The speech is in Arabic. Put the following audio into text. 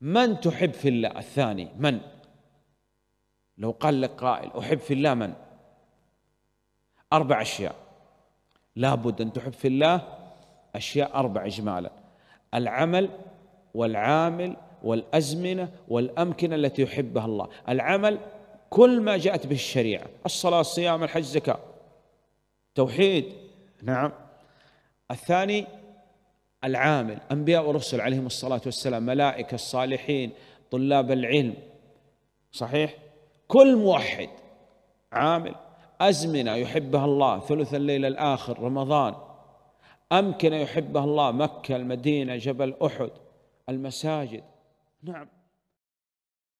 من تحب في الله الثاني من لو قال لك قائل أحب في الله من أربع أشياء لابد أن تحب في الله أشياء أربع إجمالا العمل والعامل والأزمنة والأمكنة التي يحبها الله العمل كل ما جاءت به الشريعة الصلاة الصيام الحج الزكاة توحيد نعم الثاني العامل انبياء ورسل عليهم الصلاه والسلام ملائكه الصالحين طلاب العلم صحيح كل موحد عامل ازمنه يحبها الله ثلث الليل الاخر رمضان امكنه يحبها الله مكه المدينه جبل احد المساجد نعم